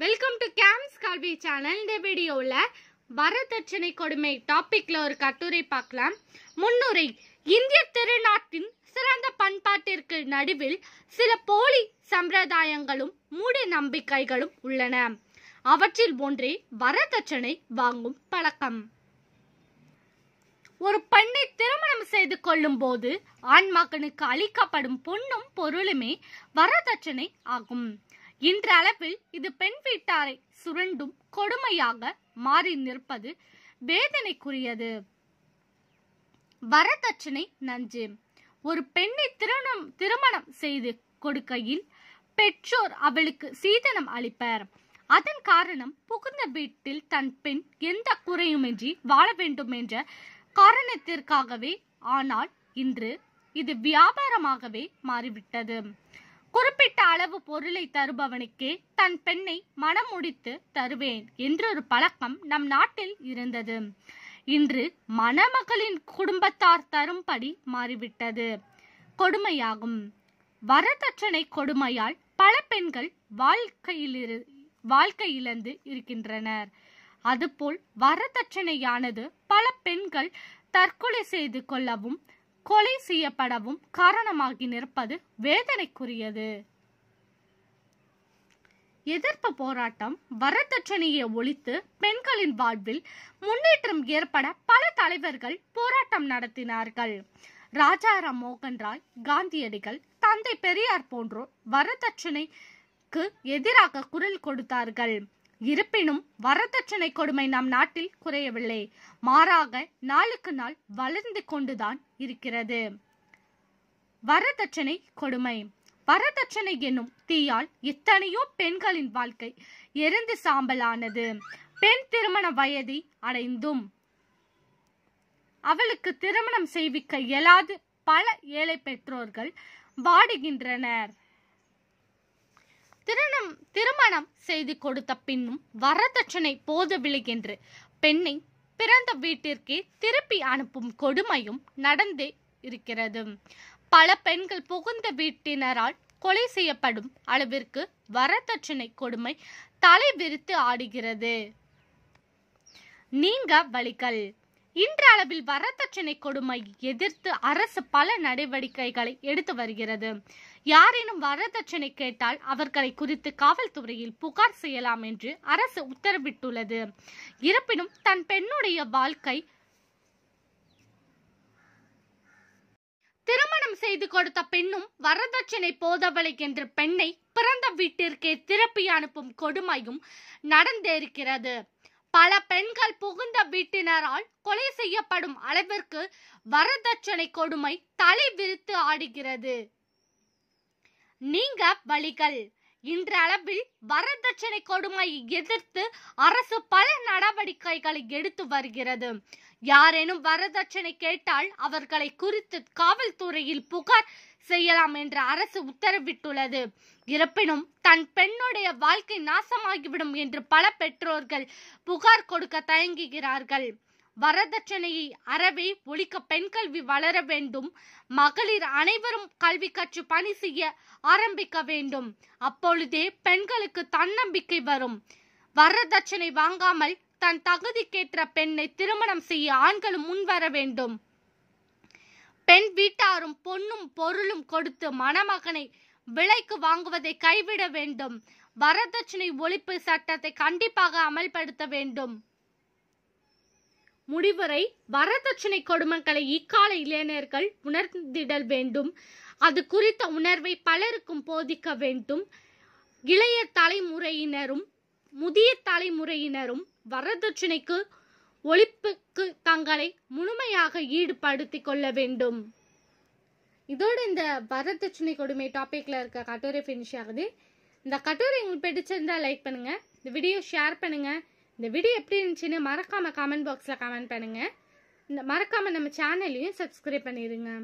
welcome to games கல்வி channel இந்த வீடியோவில் வரதட்சணை கொடுமை டாப்பிக்கில் ஒரு கட்டுரை பார்க்கலாம் முன்னுரை இந்திய திருநாட்டின் சிறந்த பண்பாட்டிற்கு நடுவில் சில போலி சம்பிரதாயங்களும் மூட நம்பிக்கைகளும் உள்ளன அவற்றில் ஒன்றே வரதட்சணை வாங்கும் பழக்கம் ஒரு பெண்ணை திருமணம் செய்து கொள்ளும் போது ஆண் மகனுக்கு அளிக்கப்படும் பொண்ணும் பொருளுமே வரதட்சணை ஆகும் இன்றளவில் இது பெண் வீட்டாரை சுரண்டும் கொடுமையாக மாறி நிற்பது வேதனைக்குரியது வரதட்சணை நஞ்சு ஒரு பெண்ணை திருமணம் திருமணம் செய்து கொடுக்கையில் பெற்றோர் அவளுக்கு சீதனம் அளிப்பர் அதன் காரணம் புகுந்த வீட்டில் தன் பெண் எந்த குறையுமின்றி வாழ வேண்டும் என்ற காரணத்திற்காகவே ஆனால் இன்று இது வியாபாரமாகவே மாறிவிட்டது குறிப்பிட்ட அளவு பொருளை தருபவனுக்கே தன் பெண்ணை மனம் முடித்து தருவேன் என்றொரு பழக்கம் நம் நாட்டில் இருந்தது இன்று மணமகளின் குடும்பத்தார் தரும்படி மாறிவிட்டது கொடுமையாகும் வரதட்சணை கொடுமையால் பல பெண்கள் வாழ்க்கையில் வாழ்க்கை இழந்து இருக்கின்றனர் அதுபோல் வரதட்சணையானது பல பெண்கள் தற்கொலை செய்து கொள்ளவும் கொலை செய்யப்படவும் காரணமாகி நிற்பது வேதனைக்குரியது எதிர்ப்பு போராட்டம் வரதட்சணையை ஒழித்து பெண்களின் வாழ்வில் முன்னேற்றம் ஏற்பட பல தலைவர்கள் போராட்டம் நடத்தினார்கள் ராஜாராம் மோகன் ராய் காந்தியடிகள் தந்தை பெரியார் போன்றோர் வரதட்சணைக்கு எதிராக குரல் கொடுத்தார்கள் இருப்பினும் வரதட்சணை கொடுமை நம் நாட்டில் குறையவில்லை மாறாக நாளுக்கு நாள் வளர்ந்து கொண்டுதான் இருக்கிறது வரதட்சணை கொடுமை வரதட்சணை என்னும் தீயால் எத்தனையோ பெண்களின் வாழ்க்கை எரிந்து சாம்பலானது பெண் திருமண வயதை அடைந்தும் அவளுக்கு திருமணம் செய்விக்க இயலாது பல ஏழை பெற்றோர்கள் வாடுகின்றனர் திருணம் திருமணம் செய்து கொடுத்த பின்னும் வரதட்சணை போதவில்லை என்று பெண்ணை பிறந்த வீட்டிற்கே திருப்பி அனுப்பும் கொடுமையும் நடந்தே இருக்கிறது பல பெண்கள் புகுந்த வீட்டினரால் கொலை செய்யப்படும் அளவிற்கு வரதட்சணை கொடுமை தலை விரித்து ஆடுகிறது நீங்க வழிகள் இன்றளவில் வரதட்சணை கொடுமை எதிர்த்து அரசு பல நடவடிக்கைகளை எடுத்து வருகிறது யாரேனும் வரதட்சணை கேட்டால் அவர்களை குறித்து காவல்துறையில் புகார் செய்யலாம் என்று அரசு உத்தரவிட்டுள்ளது இருப்பினும் தன் பெண்ணுடைய வாழ்க்கை திருமணம் செய்து கொடுத்த பெண்ணும் வரதட்சணை போதவளை என்ற பெண்ணை பிறந்த வீட்டிற்கே திருப்பி அனுப்பும் கொடுமையும் நடந்திருக்கிறது பல பெண்கள் புகுந்த வீட்டினரால் கொலை செய்யப்படும் அளவிற்கு வரதட்சணை கொடுமை தலை விரித்து ஆடுகிறது நீங்க வழிகள் இன்ற அளவில் வரதட்சணை கொடுமையை எதிர்த்து அரசு பல நடவடிக்கைகளை எடுத்து வருகிறது யாரேனும் வரதட்சணை கேட்டால் அவர்களை குறித்து காவல்துறையில் புகார் செய்யலாம் என்று அரசு உத்தரவிட்டுள்ளது இருப்பினும் தன் பெண்ணுடைய வாழ்க்கை நாசமாகிவிடும் என்று பல பெற்றோர்கள் புகார் கொடுக்க தயங்குகிறார்கள் வரதட்சணையை அறவே ஒழிக்க பெண் கல்வி வளர வேண்டும் மகளிர் அனைவரும் கல்வி கற்று பணி செய்ய ஆரம்பிக்க வேண்டும் அப்பொழுதே பெண்களுக்கு தன்னம்பிக்கை வரும் வரதட்சணை வாங்காமல் தன் தகுதிக்கேற்ற பெண்ணை திருமணம் செய்ய ஆண்களும் முன்வர வேண்டும் பெண் வீட்டாரும் பொண்ணும் பொருளும் கொடுத்து மணமகனை விலைக்கு வாங்குவதை கைவிட வேண்டும் வரதட்சணை ஒழிப்பு சட்டத்தை கண்டிப்பாக அமல்படுத்த வேண்டும் முடிவரை வரதட்சணை கொடுமங்களை இக்கால இளைஞர்கள் உணர்ந்திடல் வேண்டும் அது குறித்த உணர்வை பலருக்கும் போதிக்க வேண்டும் இளைய தலைமுறையினரும் முதிய தலைமுறையினரும் வரதட்சணைக்கு ஒழிப்புக்கு தங்களை முழுமையாக ஈடுபடுத்திக் கொள்ள வேண்டும் இதோடு இந்த வரதட்சணை கொடுமை டாப்பிக்கில் இருக்க கட்டுரை ஃபினிஷ் ஆகுது இந்த கட்டுரை உங்களுக்கு பிடிச்சிருந்தா லைக் பண்ணுங்கள் இந்த வீடியோ ஷேர் பண்ணுங்கள் இந்த வீடியோ எப்படி இருந்துச்சுன்னு மறக்காமல் கமெண்ட் பாக்ஸில் கமெண்ட் பண்ணுங்கள் இந்த மறக்காமல் நம்ம சேனலையும் சப்ஸ்கிரைப் பண்ணிடுங்க